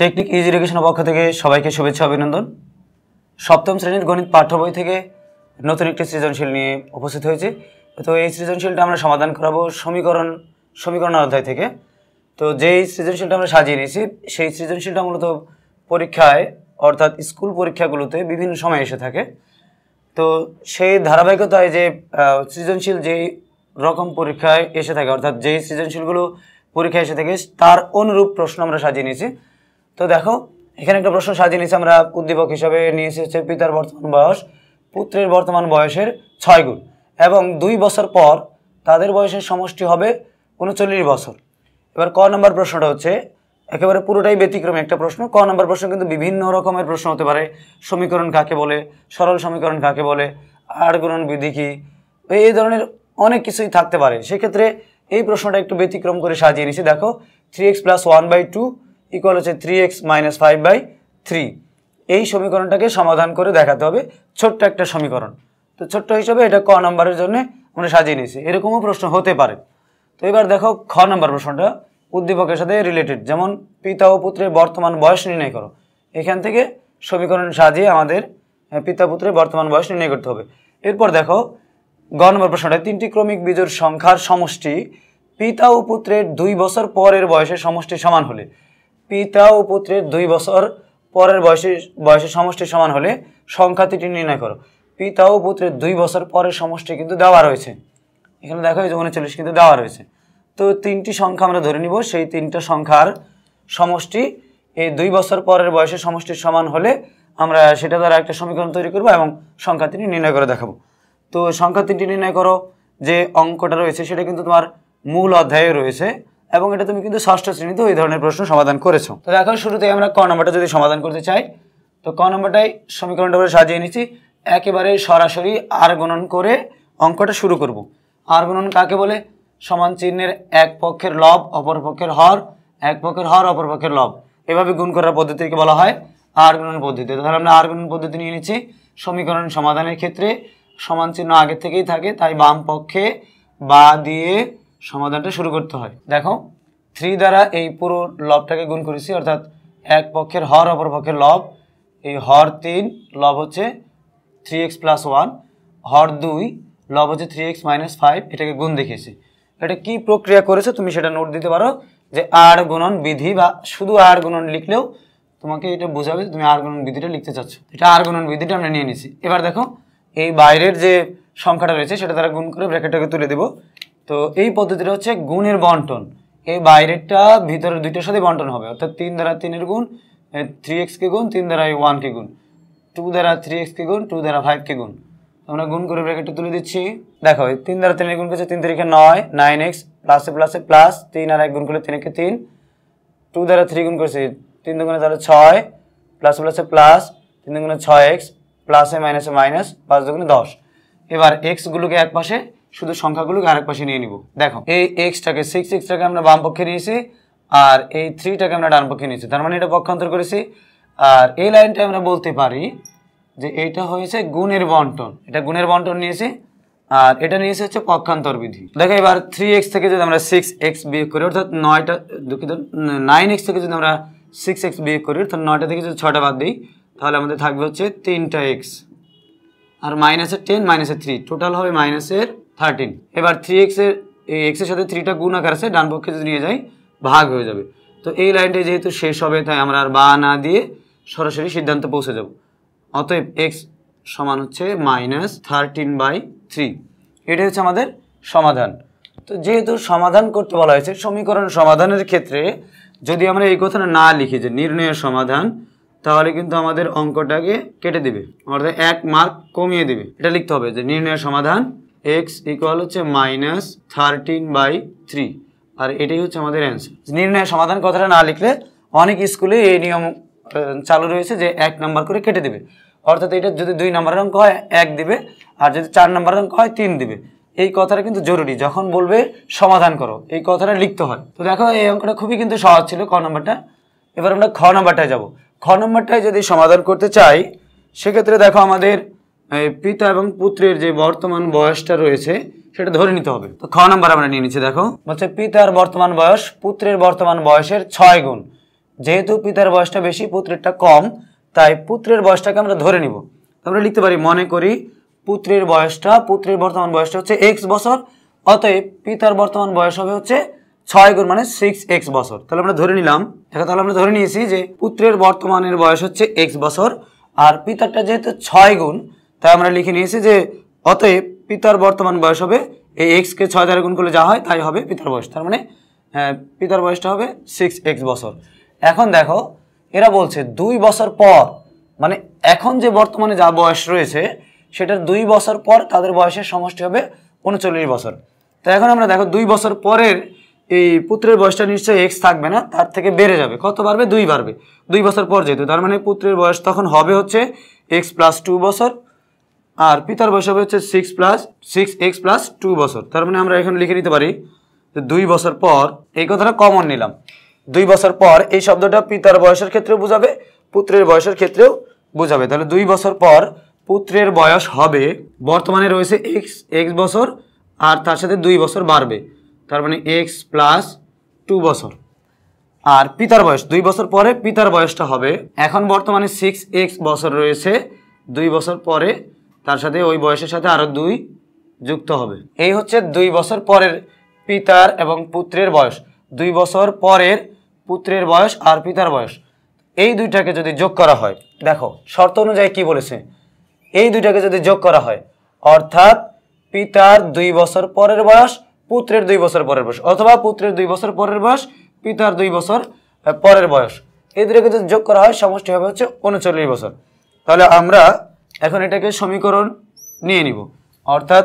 Technique is ইরিগেশনের পক্ষ থেকে সবাইকে শুভেচ্ছা অভিনন্দন সপ্তম শ্রেণীর গণিত পাঠ্য বই থেকে নতুন একটি সৃজনশীল নিয়ে উপস্থিত হয়েছে তো এই সৃজনশীলটা আমরা সমাধান করাবো সমীকরণ সমীকরণ অধ্যায় থেকে তো যেই সৃজনশীলটা আমরা সাজিয়ে নিয়েছি সেই সৃজনশীলটা মূলত পরীক্ষায় অর্থাৎ স্কুল পরীক্ষাগুলোতে বিভিন্ন সময় এসে থাকে তো সেই ধারাবাহিকতায় যে সৃজনশীল যেই রকম পরীক্ষায় এসে থাকে অর্থাৎ যেই সৃজনশীলগুলো পরীক্ষায় এসে থাকে তার অনুরূপ প্রশ্ন আমরা সাজিয়ে নিয়েছি তো দেখো এখানে একটা প্রশ্ন সাজিয়ে নিয়েছি আমরা উদ্দীপক হিসাবে নিয়ে এসেছে পিতার বর্তমান বয়স পুত্রের বর্তমান বয়সের ছয় গুণ এবং দুই বছর পর তাদের বয়সের সমষ্টি হবে উনচল্লিশ বছর এবার ক নম্বর প্রশ্নটা হচ্ছে একেবারে পুরোটাই ব্যতিক্রমী একটা প্রশ্ন ক নম্বর প্রশ্ন কিন্তু বিভিন্ন রকমের প্রশ্ন হতে পারে সমীকরণ কাকে বলে সরল সমীকরণ কাকে বলে আর গুণন বিধি কী এই ধরনের অনেক কিছুই থাকতে পারে সেক্ষেত্রে এই প্রশ্নটা একটু ব্যতিক্রম করে সাজিয়ে নিছি দেখো three X plus one by two equal হচ্ছে three X minus five by three এই সমীকরণটাকে সমাধান করে দেখাতে হবে ছোট্ট একটা সমীকরণ তো ছোট্ট হিসাবে এটা ক নম্বরের জন্য আমরা সাজিয়ে নিয়েছি এরকমও প্রশ্ন হতে পারে তো এবার দেখো খ নম্বর প্রশ্নটা উদ্দীপকের সাথে রিলেটেড যেমন পিতা ও পুত্রের বর্তমান বয়স নির্ণয় করো এখান থেকে সমীকরণ সাজিয়ে আমাদের পিতা পুত্রের বর্তমান বয়স নির্ণয় করতে হবে এরপর দেখো গ নম্বর প্রশ্নটা তিনটি ক্রমিক বীজের সংখ্যার সমষ্টি পিতা ও পুত্রের দুই বছর পরের বয়সের সমষ্টি সমান হলে পিতা ও পুত্রের দুই বছর পরের বয়সের বয়সের সমষ্টি সমান হলে সংখ্যা দুটি নির্ণয় করো পিতা ও পুত্রের দুই বছর পরের সমষ্টি কিন্তু দেওয়া রয়েছে এখানে দেখা যে উনচল্লিশ কিন্তু দেওয়া রয়েছে তো তিনটি সংখ্যা আমরা ধরে নিব সেই তিনটা সংখ্যার সমষ্টি এই দুই বছর পরের বয়সের সমষ্টির সমান হলে আমরা সেটা দ্বারা একটা সমীকরণ তৈরি করব এবং সংখ্যা তিনটি নির্ণয় করে দেখাবো তো সংখ্যা তিনটি নির্ণয় করো যে অঙ্কটা রয়েছে সেটা কিন্তু তোমার মূল অধ্যায়ে রয়েছে এবং এটা তুমি কিন্তু ষষ্ঠ শ্রেণীতে ওই ধরনের প্রশ্ন সমাধান করেছো তো দেখো শুরুতেই আমরা ক নম্বরটা যদি সমাধান করতে চাই তো ক নম্বরটাই সমীকরণটা সাজিয়ে নিচ্ছি একেবারে সরাসরি আর গণন করে অঙ্কটা শুরু করব। আর গণন কাকে বলে সমান চিহ্নের এক পক্ষের লব অপর পক্ষের হর এক পক্ষের হর অপর পক্ষের লব এভাবে গুণ করার পদ্ধতিকে বলা হয় আর গণন পদ্ধতি তাহলে আমরা আর গণন পদ্ধতি নিয়ে নিচ্ছি সমীকরণ সমাধানের ক্ষেত্রে সমান চিহ্ন আগের থেকেই থাকে তাই বাম পক্ষে বা দিয়ে সমাধানটা শুরু করতে হয় দেখো থ্রি দ্বারা এই পুরো লবটাকে গুণ করেছি অর্থাৎ এক পক্ষের হর অপর পক্ষের লব এই হর তিন লব হচ্ছে থ্রি এক্স প্লাস ওয়ান হর দুই লব হচ্ছে থ্রি এক্স মাইনাস ফাইভ এটাকে গুণ দেখিয়েছি এটা কি প্রক্রিয়া করেছে তুমি সেটা নোট দিতে পারো যে আর গুণন বিধি বা শুধু আর গুণন লিখলেও তোমাকে এটা বোঝাবে তুমি আর গুণন বিধিটা লিখতে চাচ্ছ এটা আর গুণন বিধিটা আমরা নিয়ে নিছি এবার দেখো এই বাইরের যে সংখ্যাটা রয়েছে সেটা তারা গুণ করে ব্র্যাকেটটাকে তুলে দেবো তো এই পদ্ধতিটা হচ্ছে গুণের বন্টন এই বাইরেরটা ভিতরের দুইটার সাথে বন্টন হবে অর্থাৎ তিন দ্বারা তিনের গুণ থ্রি কে গুণ তিন দ্বারা কে গুণ টু দ্বারা থ্রি কে গুণ টু দ্বারা কে গুণ আমরা গুণ করে ব্র্যাকেটটা তুলে দিচ্ছি দেখো তিন দ্বারা তিনের গুণ করছে তিন তারিখে নয় নাইন এক্স প্লাসে প্লাসে প্লাস তিন আর এক গুণ করলে তিন একে তিন টু দ্বারা থ্রি গুণ করেছে তিন দুগুণে তাহলে ছয় প্লাসে প্লাসে প্লাস তিন দুগুণে ছয় এক্স প্লাসে মাইনাসে মাইনাস পাঁচ দুগুণে দশ এবার এক্সগুলোকে এক পাশে শুধু সংখ্যাগুলোকে আরেক পাশে নিয়ে নিব দেখো এই এক্সটাকে সিক্স এক্সটাকে আমরা বাম পক্ষে নিয়েছি আর এই থ্রিটাকে আমরা ডান পক্ষে নিয়েছি তার মানে এটা পক্ষান্তর করেছি আর এই লাইনটা আমরা বলতে পারি যে এটা হয়েছে গুণের বন্টন এটা গুণের বন্টন নিয়েছি আর এটা নিয়েছে হচ্ছে পক্ষান্তর বিধি দেখো এবার থ্রি এক্স থেকে যদি আমরা সিক্স এক্স বিয়োগ করি অর্থাৎ নয়টা দুঃখিত নাইন এক্স থেকে যদি আমরা সিক্স এক্স বিয়োগ করি অর্থাৎ নয়টা থেকে যদি ছটা বাদ দিই তাহলে আমাদের থাকবে হচ্ছে তিনটা এক্স আর মাইনাসের টেন মাইনাসের থ্রি টোটাল হবে মাইনাসের থার্টিন এবার থ্রি এক্সের এই এক্সের সাথে থ্রিটা গুণ আকারে আছে ডান পক্ষে যদি নিয়ে যাই ভাগ হয়ে যাবে তো এই লাইনটা যেহেতু শেষ হবে তাই আমরা আর বা না দিয়ে সরাসরি সিদ্ধান্ত পৌঁছে যাব অতএব এক্স সমান হচ্ছে মাইনাস থার্টিন বাই থ্রি এটা হচ্ছে আমাদের সমাধান তো যেহেতু সমাধান করতে বলা হয়েছে সমীকরণ সমাধানের ক্ষেত্রে যদি আমরা এই কথাটা না লিখি যে নির্ণয়ের সমাধান তাহলে কিন্তু আমাদের অঙ্কটাকে কেটে দিবে অর্থাৎ এক মার্ক কমিয়ে দিবে এটা লিখতে হবে যে নির্ণয়ের সমাধান এক্স ইকুয়াল হচ্ছে মাইনাস থার্টিন বাই থ্রি আর এটাই হচ্ছে আমাদের অ্যান্সার নির্ণয় সমাধান কথাটা না লিখলে অনেক স্কুলে এই নিয়ম চালু রয়েছে যে এক নাম্বার করে কেটে দেবে অর্থাৎ এটা যদি দুই নাম্বারের অঙ্ক হয় এক দিবে আর যদি চার নাম্বারের অঙ্ক হয় তিন দিবে এই কথাটা কিন্তু জরুরি যখন বলবে সমাধান করো এই কথাটা লিখতে হয় তো দেখো এই অঙ্কটা খুবই কিন্তু সহজ ছিল ক নম্বরটা এবার আমরা খ নম্বরটায় যাব খ নম্বরটায় যদি সমাধান করতে চাই সেক্ষেত্রে দেখো আমাদের পিতা এবং পুত্রের যে বর্তমান বয়সটা রয়েছে সেটা ধরে নিতে হবে তো খ নাম্বার আমরা নিয়ে নিচ্ছি দেখো বলছে পিতার বর্তমান বয়স পুত্রের বর্তমান বয়সের ছয় গুণ যেহেতু পিতার বয়সটা বেশি পুত্রেরটা কম তাই পুত্রের বয়সটাকে আমরা ধরে নিব আমরা লিখতে পারি মনে করি পুত্রের বয়সটা পুত্রের বর্তমান বয়সটা হচ্ছে এক্স বছর অতএব পিতার বর্তমান বয়স হবে হচ্ছে ছয় গুণ মানে সিক্স এক্স বছর তাহলে আমরা ধরে নিলাম এখন তাহলে আমরা ধরে নিয়েছি যে পুত্রের বর্তমানের বয়স হচ্ছে এক্স বছর আর পিতারটা যেহেতু ছয় গুণ তাই আমরা লিখে নিয়েছি যে অতএব পিতার বর্তমান বয়স হবে এই এক্সকে ছয় দ্বারা গুণ করলে যা হয় তাই হবে পিতার বয়স তার মানে হ্যাঁ, পিতার বয়সটা হবে সিক্স এক্স বছর এখন দেখো এরা বলছে দুই বছর পর মানে এখন যে বর্তমানে যা বয়স রয়েছে সেটার দুই বছর পর তাদের বয়সের সমষ্টি হবে উনচল্লিশ বছর তো এখন আমরা দেখো দুই বছর পরের এই পুত্রের বয়সটা নিশ্চয়ই এক্স থাকবে না তার থেকে বেড়ে যাবে কত বাড়বে দুই বাড়বে দুই বছর পর যেহেতু তার মানে পুত্রের বয়স তখন হবে হচ্ছে এক্স প্লাস টু বছর আর পিতার বয়স হবে হচ্ছে six plus six X plus two বছর তার মানে আমরা এখানে লিখে নিতে পারি যে দুই বছর পর এই কথাটা কমন নিলাম দুই বছর পর এই শব্দটা পিতার বয়সের ক্ষেত্রেও বোঝাবে পুত্রের বয়সের ক্ষেত্রেও বোঝাবে তাহলে দুই বছর পর পুত্রের বয়স হবে বর্তমানে রয়েছে এক্স এক্স বছর আর তার সাথে দুই বছর বাড়বে তার মানে এক্স প্লাস টু বছর আর পিতার বয়স দুই বছর পরে পিতার বয়সটা হবে এখন বর্তমানে সিক্স এক্স বছর রয়েছে দুই বছর পরে তার সাথে ওই বয়সের সাথে আরও দুই যুক্ত হবে এই হচ্ছে দুই বছর পরের পিতার এবং পুত্রের বয়স দুই বছর পরের পুত্রের বয়স আর পিতার বয়স এই দুইটাকে যদি যোগ করা হয় দেখো শর্ত অনুযায়ী কি বলেছে এই দুইটাকে যদি যোগ করা হয় অর্থাৎ পিতার দুই বছর পরের বয়স পুত্রের দুই বছর পরের বয়স অথবা পুত্রের দুই বছর পরের বয়স পিতার দুই বছর পরের বয়স এই দুটাকে যদি যোগ করা হয় সমষ্টি হবে হচ্ছে উনচল্লিশ বছর তাহলে আমরা এখন এটাকে সমীকরণ নিয়ে নিব অর্থাৎ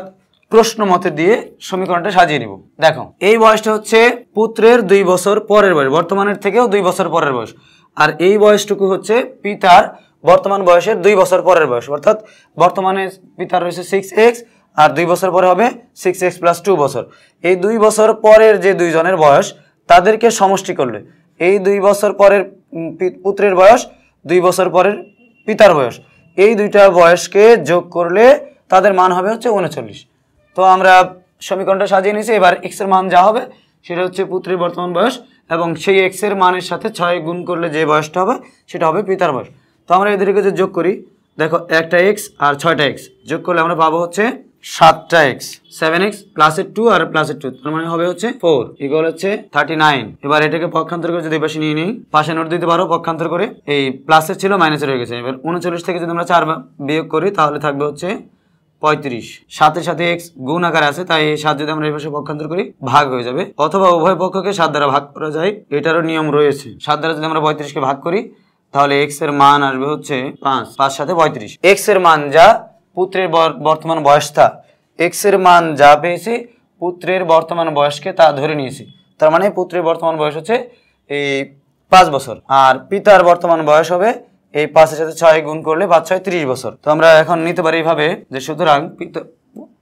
প্রশ্ন মতে দিয়ে সমীকরণটা সাজিয়ে নিব দেখো এই বয়সটা হচ্ছে পুত্রের দুই বছর পরের বয়স বর্তমানের থেকেও দুই বছর পরের বয়স আর এই বয়সটুকু হচ্ছে পিতার বর্তমান বয়সের দুই বছর পরের বয়স অর্থাৎ বর্তমানে পিতার রয়েছে সিক্স এক্স আর দুই বছর পরে হবে সিক্স এক্স প্লাস টু বছর এই দুই বছর পরের যে দুইজনের বয়স তাদেরকে সমষ্টি করলে এই দুই বছর পরের পুত্রের বয়স দুই বছর পরের পিতার বয়স এই দুইটা বয়সকে যোগ করলে তাদের মান হবে হচ্ছে উনচল্লিশ তো আমরা সমীকরণটা সাজিয়ে নিয়েছি এবার এক্সের মান যা হবে সেটা হচ্ছে পুত্রের বর্তমান বয়স এবং সেই এক্সের মানের সাথে ছয় গুণ করলে যে বয়সটা হবে সেটা হবে পিতার বয়স তো আমরা এদেরকে যে যোগ করি দেখো একটা এক্স আর ছয়টা এক্স যোগ করলে আমরা পাবো হচ্ছে সাতটা এক্স সেভেন এক্স প্লাসের টু আর প্লাসের টু তার মানে হবে হচ্ছে ফোর ইগল হচ্ছে থার্টি নাইন এবার এটাকে পক্ষান্তর করে যদি বেশি নিয়ে নিই পাশে নোট দিতে পারো পক্ষান্তর করে এই প্লাসের ছিল মাইনাসের হয়ে গেছে এবার উনচল্লিশ থেকে যদি আমরা চার বিয়োগ করি তাহলে থাকবে হচ্ছে পঁয়ত্রিশ সাথে সাথে এক্স গুণ আকারে আছে তাই এই সাত যদি আমরা এই পাশে পক্ষান্তর করি ভাগ হয়ে যাবে অথবা উভয় পক্ষকে সাত দ্বারা ভাগ করা যায় এটারও নিয়ম রয়েছে সাত দ্বারা যদি আমরা পঁয়ত্রিশকে ভাগ করি তাহলে এক্স এর মান আসবে হচ্ছে পাঁচ পাঁচ সাথে পঁয়ত্রিশ এক্স এর মান যা পুত্রের বর্তমান বয়সটা এক্সের মান যা পেয়েছি পুত্রের বর্তমান বয়সকে তা ধরে নিয়েছি তার মানে পুত্রের বর্তমান বয়স হচ্ছে এই পাঁচ বছর আর পিতার বর্তমান বয়স হবে এই পাঁচের সাথে ছয় গুণ করলে পাঁচ ছয় ত্রিশ বছর তো আমরা এখন নিতে পারি এইভাবে যে সুতরাং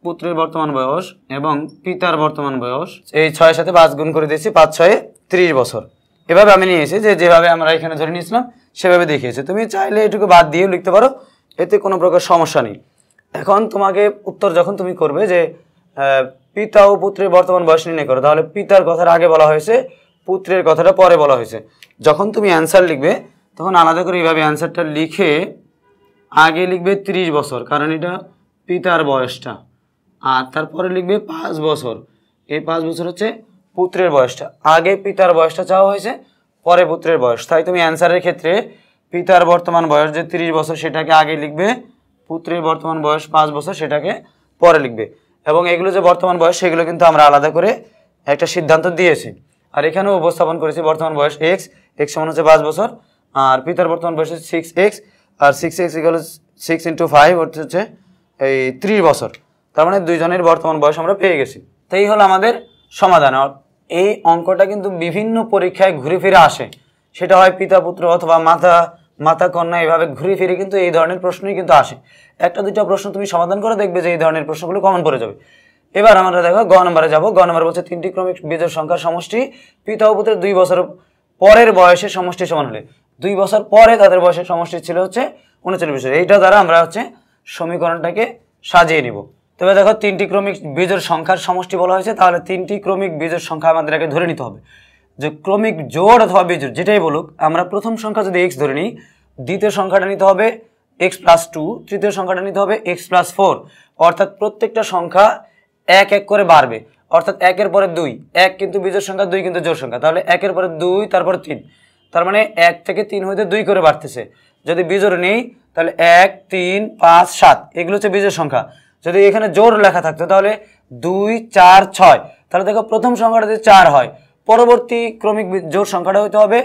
পুত্রের বর্তমান বয়স এবং পিতার বর্তমান বয়স এই ছয়ের সাথে পাঁচ গুণ করে দিয়েছি পাঁচ ছয়ে ত্রিশ বছর এভাবে আমি নিয়েছি যে যেভাবে আমরা এখানে ধরে নিয়েছিলাম সেভাবে দেখিয়েছি তুমি চাইলে এটুকু বাদ দিয়েও লিখতে পারো এতে কোনো প্রকার সমস্যা নেই এখন তোমাকে উত্তর যখন তুমি করবে যে পিতা ও পুত্রের বর্তমান বয়স নির্ণয় করো তাহলে পিতার কথাটা আগে বলা হয়েছে পুত্রের কথাটা পরে বলা হয়েছে যখন তুমি অ্যান্সার লিখবে তখন আলাদা করে এইভাবে অ্যান্সারটা লিখে আগে লিখবে তিরিশ বছর কারণ এটা পিতার বয়সটা আর তারপরে লিখবে পাঁচ বছর এই পাঁচ বছর হচ্ছে পুত্রের বয়সটা আগে পিতার বয়সটা চাওয়া হয়েছে পরে পুত্রের বয়স তাই তুমি অ্যান্সারের ক্ষেত্রে পিতার বর্তমান বয়স যে তিরিশ বছর সেটাকে আগে লিখবে পুত্রের বর্তমান বয়স পাঁচ বছর সেটাকে পরে লিখবে এবং এগুলো যে বর্তমান বয়স সেগুলো কিন্তু আমরা আলাদা করে একটা সিদ্ধান্ত দিয়েছি আর এখানেও উপস্থাপন করেছি বর্তমান বয়স এক্স এক্স সমান হচ্ছে পাঁচ বছর আর পিতার বর্তমান বয়স হচ্ছে সিক্স এক্স আর six X equal six into five হচ্ছে এই ত্রিশ বছর তার মানে দুইজনের বর্তমান বয়স আমরা পেয়ে গেছি তাই হলো আমাদের সমাধান এই অঙ্কটা কিন্তু বিভিন্ন পরীক্ষায় ঘুরে ফিরে আসে সেটা হয় পিতা পুত্র অথবা মাতা মাতা কন্যা এভাবে ঘুরে ফিরে কিন্তু এই ধরনের প্রশ্নই কিন্তু আসে একটা দুটো প্রশ্ন তুমি সমাধান করে দেখবে যে এই ধরনের প্রশ্নগুলো কমন পড়ে যাবে এবার আমরা দেখো গ নম্বরে যাবো গ নম্বর বলছে তিনটি ক্রমিক বীজের সংখ্যার সমষ্টি পিতা পুত্রের দুই বছর পরের বয়সে সমষ্টি সমান হলে দুই বছর পরে তাদের বয়সের সমষ্টি ছিল হচ্ছে উনচল্লিশ বছর এইটা দ্বারা আমরা হচ্ছে সমীকরণটাকে সাজিয়ে নিব তবে দেখো তিনটি ক্রমিক বীজের সংখ্যার সমষ্টি বলা হয়েছে তাহলে তিনটি ক্রমিক বীজের সংখ্যা আমাদের আগে ধরে নিতে হবে যে ক্রমিক জোর অথবা বিজোর যেটাই বলুক আমরা প্রথম সংখ্যা যদি এক্স ধরে নিই দ্বিতীয় সংখ্যাটা নিতে হবে এক্স প্লাস টু তৃতীয় সংখ্যাটা নিতে হবে এক্স প্লাস ফোর অর্থাৎ প্রত্যেকটা সংখ্যা এক এক করে বাড়বে অর্থাৎ একের পরে দুই এক কিন্তু বিজোর সংখ্যা দুই কিন্তু জোর সংখ্যা তাহলে একের পরে দুই তারপর তিন তার মানে এক থেকে তিন হইতে দুই করে বাড়তেছে যদি বিজোর নেই তাহলে এক তিন পাঁচ সাত এগুলো হচ্ছে বিজোর সংখ্যা যদি এখানে জোর লেখা থাকতো তাহলে দুই চার ছয় তাহলে দেখো প্রথম সংখ্যাটা যদি চার হয় পরবর্তী ক্রমিক জোর সংখ্যাটা হতে হবে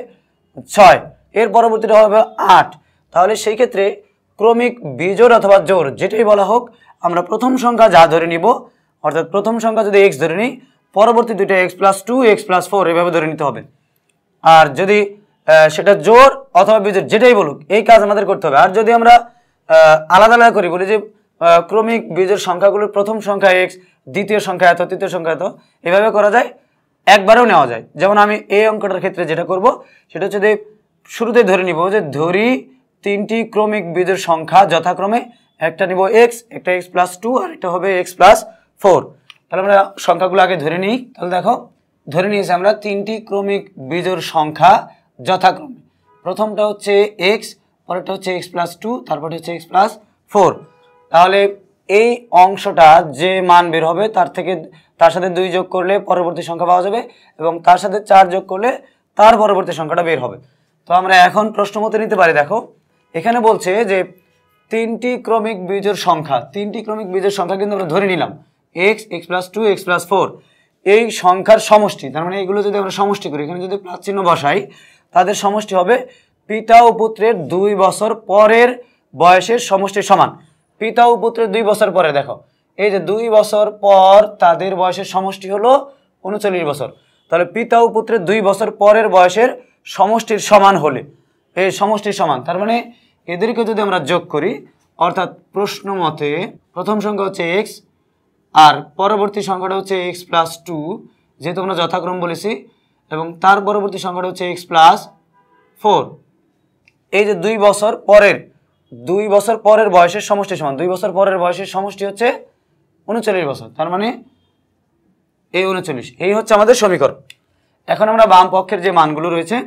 ছয় এর পরবর্তীটা হবে আট তাহলে সেই ক্ষেত্রে ক্রমিক বিজোড় অথবা জোর যেটাই বলা হোক আমরা প্রথম সংখ্যা যা ধরে নিব অর্থাৎ প্রথম সংখ্যা যদি এক্স ধরে নিই পরবর্তী দুইটা X plus two X plus four এভাবে ধরে নিতে হবে আর যদি সেটা জোর অথবা বিজোর যেটাই বলুক এই কাজ আমাদের করতে হবে আর যদি আমরা আলাদা আলাদা করি বলি যে ক্রমিক বীজের সংখ্যাগুলোর প্রথম সংখ্যা এক্স দ্বিতীয় সংখ্যা এত তৃতীয় সংখ্যা এত এভাবে করা যায় একবারেও নেওয়া যায় যেমন আমি এই অঙ্কটার ক্ষেত্রে যেটা করব সেটা হচ্ছে যে শুরুতে ধরে নিব যে ধরি তিনটি ক্রমিক বীজের সংখ্যা যথাক্রমে একটা নিব এক্স একটা এক্স প্লাস টু আর এটা হবে এক্স প্লাস ফোর তাহলে আমরা সংখ্যাগুলো আগে ধরে নিই তাহলে দেখো ধরে নিয়েছি আমরা তিনটি ক্রমিক বীজের সংখ্যা যথাক্রমে প্রথমটা হচ্ছে এক্স পরেরটা হচ্ছে এক্স প্লাস টু তারপরে হচ্ছে এক্স প্লাস ফোর তাহলে এই অংশটা যে মান বের হবে তার থেকে তার সাথে দুই যোগ করলে পরবর্তী সংখ্যা পাওয়া যাবে এবং তার সাথে চার যোগ করলে তার পরবর্তী সংখ্যাটা বের হবে তো আমরা এখন প্রশ্ন মতো নিতে পারি দেখো এখানে বলছে যে তিনটি ক্রমিক বীজের সংখ্যা তিনটি ক্রমিক বীজের সংখ্যা কিন্তু আমরা ধরে নিলাম X X plus two X plus four এই সংখ্যার সমষ্টি তার মানে এগুলো যদি আমরা সমষ্টি করি এখানে যদি প্রাচীন বসাই তাদের সমষ্টি হবে পিতা ও পুত্রের দুই বছর পরের বয়সের সমষ্টির সমান পিতা ও পুত্রের দুই বছর পরে দেখো এই যে দুই বছর পর তাদের বয়সের সমষ্টি হলো উনচল্লিশ বছর তাহলে পিতা ও পুত্রের দুই বছর পরের বয়সের সমষ্টির সমান হলে এই সমষ্টির সমান তার মানে এদেরকে যদি আমরা যোগ করি অর্থাৎ প্রশ্ন মতে প্রথম সংখ্যা হচ্ছে এক্স আর পরবর্তী সংখ্যাটা হচ্ছে এক্স প্লাস টু যেহেতু আমরা যথাক্রম বলেছি এবং তার পরবর্তী সংখ্যাটা হচ্ছে এক্স প্লাস ফোর এই যে দুই বছর পরের দুই বছর পরের বয়সের সমষ্টি সমান দুই বছর পরের বয়সের সমষ্টি হচ্ছে উনচল্লিশ বছর তার মানে এই উনচল্লিশ এই হচ্ছে আমাদের সমীকরণ এখন আমরা বাম পক্ষের যে মানগুলো রয়েছে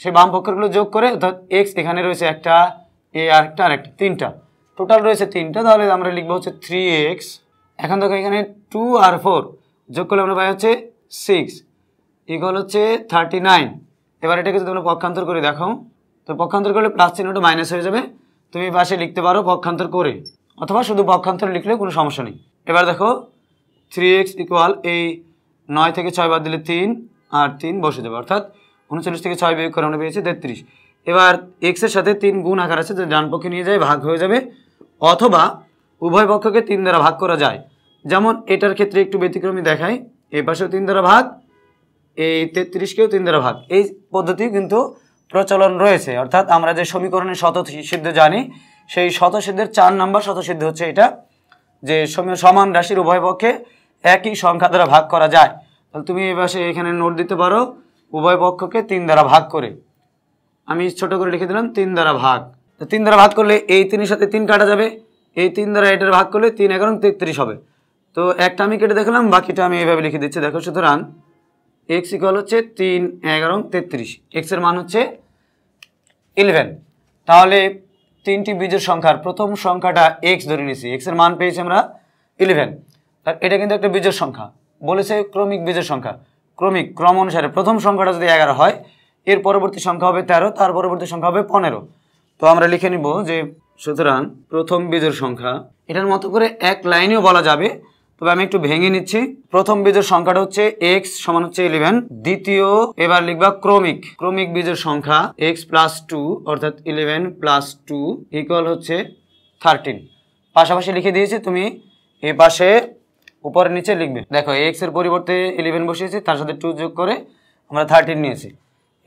সেই বাম পক্ষেরগুলো যোগ করে অর্থাৎ এক্স এখানে রয়েছে একটা এ আর একটা আর একটা তিনটা টোটাল রয়েছে তিনটা তাহলে আমরা লিখবো হচ্ছে থ্রি এক্স এখন দেখো এখানে টু আর ফোর যোগ করলে আমরা পাই হচ্ছে সিক্স ইকল হচ্ছে থার্টি নাইন এবার এটাকে যদি তোমরা পক্ষান্তর করে দেখাও তো পক্ষান্তর করলে প্লাস চিহ্নটা মাইনাস হয়ে যাবে তুমি পাশে লিখতে পারো পক্ষান্তর করে অথবা শুধু পক্ষান্তর লিখলে কোনো সমস্যা নেই এবার দেখো থ্রি এক্স ইকুয়াল এই নয় থেকে ছয় বাদ দিলে তিন আর তিন বসে দেবে অর্থাৎ উনচল্লিশ থেকে ছয় বিয়োগ করে আমরা পেয়েছি তেত্রিশ এবার এক্সের সাথে তিন গুণ আকার আছে যে ডান পক্ষে নিয়ে যায় ভাগ হয়ে যাবে অথবা উভয় পক্ষকে তিন দ্বারা ভাগ করা যায় যেমন এটার ক্ষেত্রে একটু ব্যতিক্রমী দেখায় এ পাশেও তিন দ্বারা ভাগ এই তেত্রিশকেও তিন দ্বারা ভাগ এই পদ্ধতি কিন্তু প্রচলন রয়েছে অর্থাৎ আমরা যে সমীকরণের শত সিদ্ধ জানি সেই শতসিদ্ধের চার নাম্বার শতসিদ্ধ হচ্ছে এটা যে সমান রাশির উভয় পক্ষে একই সংখ্যা দ্বারা ভাগ করা যায় তাহলে তুমি এবার এখানে নোট দিতে পারো উভয় পক্ষকে তিন দ্বারা ভাগ করে আমি ছোট করে লিখে দিলাম তিন দ্বারা ভাগ তিন দ্বারা ভাগ করলে এই তিনের সাথে তিন কাটা যাবে এই তিন দ্বারা এটার ভাগ করলে তিন এগারো তেত্রিশ হবে তো একটা আমি কেটে দেখলাম বাকিটা আমি এইভাবে লিখে দিচ্ছি দেখো সুতরাং এক্স ইকুয়াল হচ্ছে তিন এগারো তেত্রিশ এক্সের মান হচ্ছে ইলেভেন তাহলে তিনটি বীজের সংখ্যার প্রথম সংখ্যাটা এক্স ধরে নিয়েছি এক্সের মান পেয়েছি আমরা ইলেভেন আর এটা কিন্তু একটা বীজের সংখ্যা বলেছে ক্রমিক বীজের সংখ্যা ক্রমিক ক্রম অনুসারে প্রথম সংখ্যাটা যদি এগারো হয় এর পরবর্তী সংখ্যা হবে তেরো তার পরবর্তী সংখ্যা হবে পনেরো তো আমরা লিখে নিব যে সুতরাং প্রথম বীজের সংখ্যা এটার মতো করে এক লাইনেও বলা যাবে তবে আমি একটু ভেঙে নিচ্ছি প্রথম বীজের সংখ্যাটা হচ্ছে এক্স সমান হচ্ছে ইলেভেন দ্বিতীয় এবার লিখবা ক্রমিক ক্রমিক বীজের সংখ্যা এক্স প্লাস টু অর্থাৎ ইলেভেন প্লাস টু ইকুয়াল হচ্ছে থার্টিন পাশাপাশি লিখে দিয়েছি তুমি এ পাশে উপরে নিচে লিখবে দেখো এক্সের পরিবর্তে ইলেভেন বসিয়েছি তার সাথে টু যোগ করে আমরা থার্টিন নিয়েছি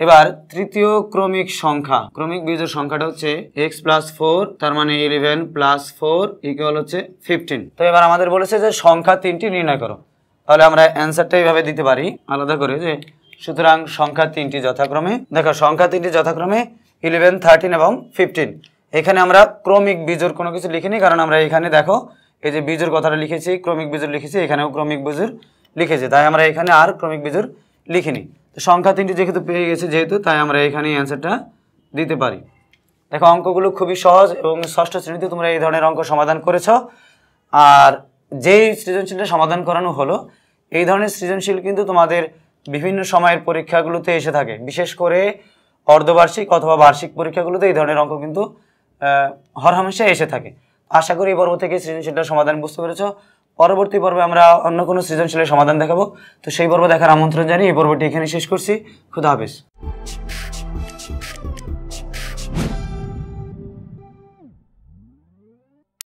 এবার তৃতীয় ক্রমিক সংখ্যা ক্রমিক বীজের সংখ্যাটা হচ্ছে এক্স প্লাস ফোর তার মানে ইলেভেন প্লাস ফোর ইকুয়াল হচ্ছে ফিফটিন তো এবার আমাদের বলেছে যে সংখ্যা তিনটি নির্ণয় করো তাহলে আমরা অ্যান্সারটা এইভাবে দিতে পারি আলাদা করে যে সুতরাং সংখ্যা তিনটি যথাক্রমে দেখো সংখ্যা তিনটি যথাক্রমে ইলেভেন থার্টিন এবং ফিফটিন এখানে আমরা ক্রমিক বীজর কোনো কিছু লিখিনি কারণ আমরা এখানে দেখো এই যে বীজের কথাটা লিখেছি ক্রমিক বীজর লিখেছি এখানেও ক্রমিক বীজর লিখেছি তাই আমরা এখানে আর ক্রমিক বীজর লিখিনি সংখ্যা তিনটি যেহেতু পেয়ে গেছে যেহেতু তাই আমরা এখানে অ্যান্সারটা দিতে পারি দেখো অঙ্কগুলো খুবই সহজ এবং ষষ্ঠ শ্রেণীতে তোমরা এই ধরনের অঙ্ক সমাধান করেছ আর যেই সৃজনশীলটা সমাধান করানো হলো এই ধরনের সৃজনশীল কিন্তু তোমাদের বিভিন্ন সময়ের পরীক্ষাগুলোতে এসে থাকে বিশেষ করে অর্ধবার্ষিক অথবা বার্ষিক পরীক্ষাগুলোতে এই ধরনের অঙ্ক কিন্তু হরহামেশা এসে থাকে আশা করি এই পর্ব থেকে সৃজনশীলটা সমাধান বুঝতে পেরেছ পরবর্তী পর্বে আমরা অন্য কোনো সৃজনশীলের সমাধান দেখাবো তো সেই পর্ব দেখার আমন্ত্রণ জানিয়ে এই পর্বটি এখানে শেষ করছি খুদা হাফিজ